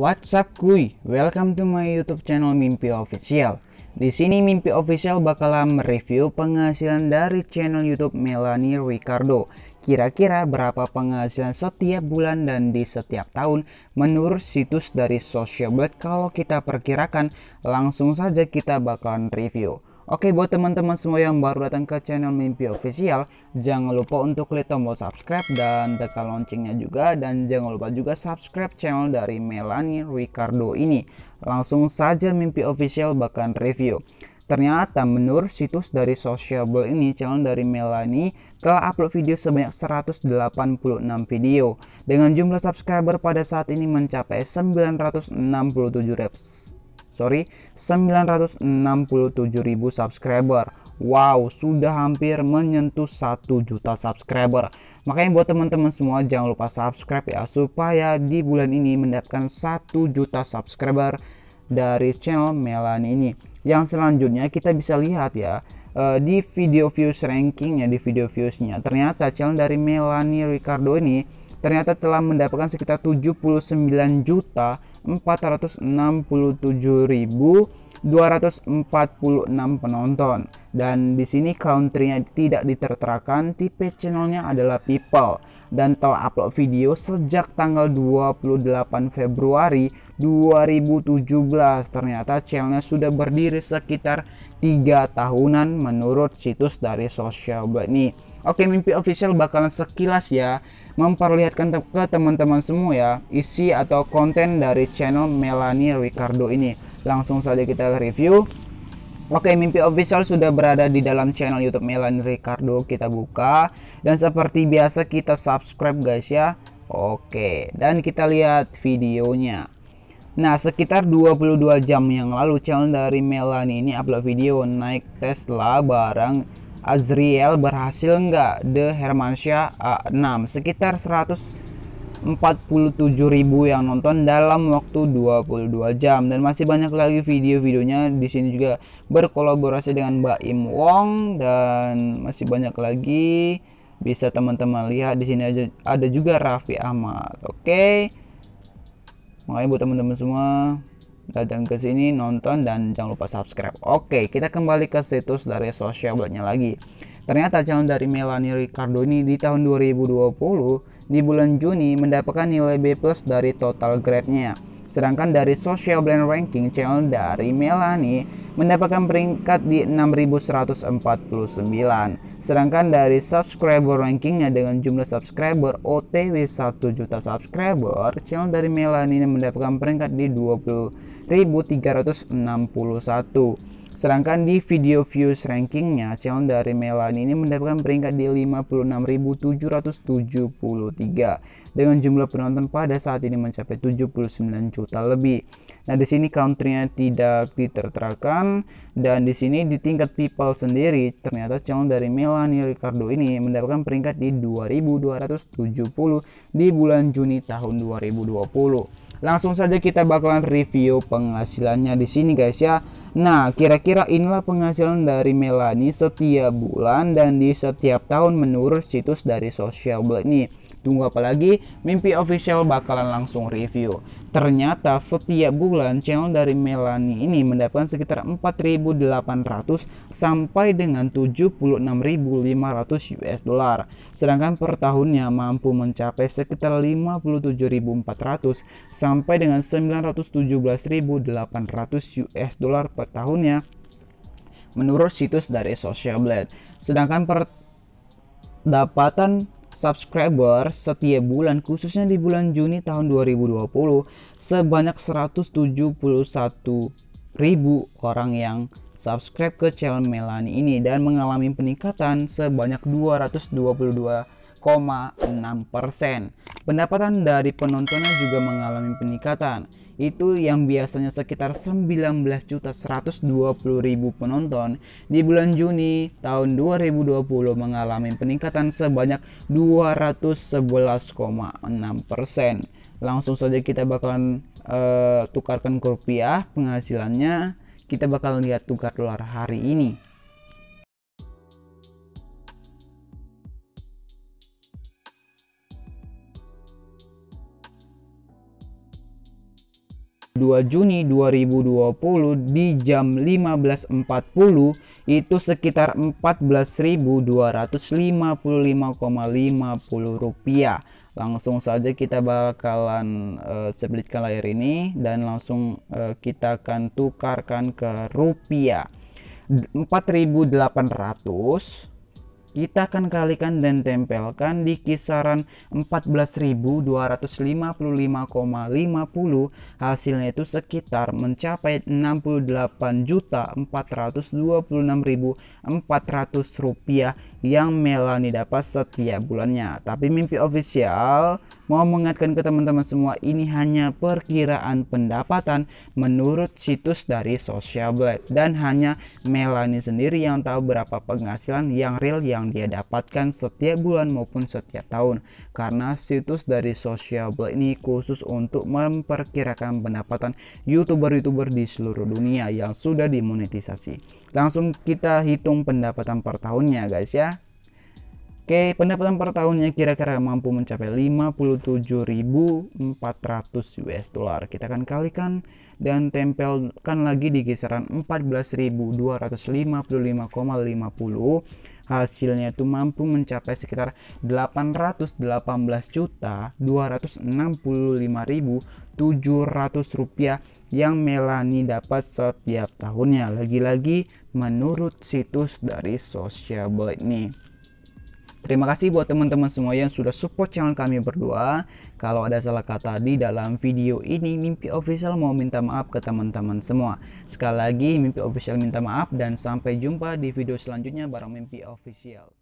What's up kuy? Welcome to my YouTube channel Mimpi Official. Di sini Mimpi Official bakalan mereview penghasilan dari channel YouTube Melanie Ricardo. Kira-kira berapa penghasilan setiap bulan dan di setiap tahun menurut situs dari social Blade kalau kita perkirakan langsung saja kita bakalan review. Oke buat teman-teman semua yang baru datang ke channel Mimpi Official Jangan lupa untuk klik tombol subscribe dan tekan loncengnya juga Dan jangan lupa juga subscribe channel dari Melanie Ricardo ini Langsung saja Mimpi Official bahkan review Ternyata menurut situs dari Sociable ini, channel dari Melanie telah upload video sebanyak 186 video dengan jumlah subscriber pada saat ini mencapai 967 sorry 967.000 subscriber Wow, sudah hampir menyentuh 1 juta subscriber. Makanya buat teman-teman semua jangan lupa subscribe ya supaya di bulan ini mendapatkan 1 juta subscriber dari channel Melani ini. Yang selanjutnya kita bisa lihat ya eh, di video views ranking ya di video viewsnya ternyata channel dari Melanie Ricardo ini ternyata telah mendapatkan sekitar 79 juta 467.246 penonton. Dan di sini countrynya tidak diterterakan, tipe channelnya adalah People dan telah upload video sejak tanggal 28 Februari 2017. Ternyata channelnya sudah berdiri sekitar tiga tahunan menurut situs dari Social Blade nih. Oke, mimpi official bakalan sekilas ya memperlihatkan ke teman-teman semua ya isi atau konten dari channel Melanie Ricardo ini. Langsung saja kita review. Oke, mimpi official sudah berada di dalam channel YouTube Melanie Ricardo. Kita buka dan seperti biasa kita subscribe guys ya. Oke, dan kita lihat videonya. Nah, sekitar 22 jam yang lalu channel dari Melanie ini upload video naik Tesla barang. Azriel berhasil nggak The Hermansyah A6 sekitar 147.000 yang nonton dalam waktu 22 jam dan masih banyak lagi video-videonya di sini juga berkolaborasi dengan Mbak Im Wong dan masih banyak lagi bisa teman-teman lihat di sini aja ada juga Raffi Ahmad oke okay? makanya buat teman-teman semua datang ke sini nonton dan jangan lupa subscribe oke kita kembali ke situs dari sosialnya blognya lagi ternyata calon dari Melanie Ricardo ini di tahun 2020 di bulan Juni mendapatkan nilai B dari total grade-nya Sedangkan dari Social brand Ranking, channel dari Melanie mendapatkan peringkat di 6149. Sedangkan dari subscriber rankingnya dengan jumlah subscriber OTW 1 juta subscriber, channel dari Melanie mendapatkan peringkat di 20.361. Sedangkan di video views rankingnya, channel dari Melani ini mendapatkan peringkat di 56.773 dengan jumlah penonton pada saat ini mencapai 79 juta lebih. Nah, di sini countrynya tidak diterterakan dan di sini di tingkat people sendiri ternyata channel dari Melani Ricardo ini mendapatkan peringkat di 2.270 di bulan Juni tahun 2020. Langsung saja kita bakalan review penghasilannya di sini guys ya. Nah, kira-kira inilah penghasilan dari Melani setiap bulan dan di setiap tahun menurut situs dari Social Blade nih. Tunggu apa lagi? Mimpi Official bakalan langsung review. Ternyata setiap bulan channel dari Melani ini mendapatkan sekitar 4.800 sampai dengan 76.500 US dollar. Sedangkan per tahunnya mampu mencapai sekitar 57.400 sampai dengan 917.800 US dollar per tahunnya menurut situs dari Social Blade. Sedangkan pendapatan subscriber setiap bulan khususnya di bulan Juni tahun 2020 sebanyak 171 ribu orang yang subscribe ke channel Melani ini dan mengalami peningkatan sebanyak 222,6%. Pendapatan dari penontonnya juga mengalami peningkatan itu yang biasanya sekitar 19.120.000 penonton di bulan Juni tahun 2020 mengalami peningkatan sebanyak 211,6 persen. Langsung saja kita bakalan uh, tukarkan ke rupiah penghasilannya kita bakal lihat tukar dolar hari ini. 2 Juni 2020 di jam 15.40 itu sekitar 14.255,50 rupiah langsung saja kita bakalan uh, sebelitkan layar ini dan langsung uh, kita akan tukarkan ke rupiah 4800 kita akan kalikan dan tempelkan di kisaran 14.255,50 hasilnya itu sekitar mencapai 68.426.400 rupiah yang Melani dapat setiap bulannya tapi mimpi official mau mengingatkan ke teman-teman semua ini hanya perkiraan pendapatan menurut situs dari Social Blade dan hanya Melani sendiri yang tahu berapa penghasilan yang real yang yang dia dapatkan setiap bulan maupun setiap tahun karena situs dari sociable ini khusus untuk memperkirakan pendapatan youtuber-youtuber di seluruh dunia yang sudah dimonetisasi langsung kita hitung pendapatan per tahunnya guys ya Oke, pendapatan per tahunnya kira-kira mampu mencapai 57.400 US dollar. Kita akan kalikan dan tempelkan lagi di kisaran 14.255,50 hasilnya itu mampu mencapai sekitar belas juta ratus rupiah yang Melani dapat setiap tahunnya. Lagi-lagi menurut situs dari Sociable ini. Terima kasih buat teman-teman semua yang sudah support channel kami berdua. Kalau ada salah kata di dalam video ini, Mimpi Official mau minta maaf ke teman-teman semua. Sekali lagi, Mimpi Official minta maaf dan sampai jumpa di video selanjutnya bareng Mimpi Official.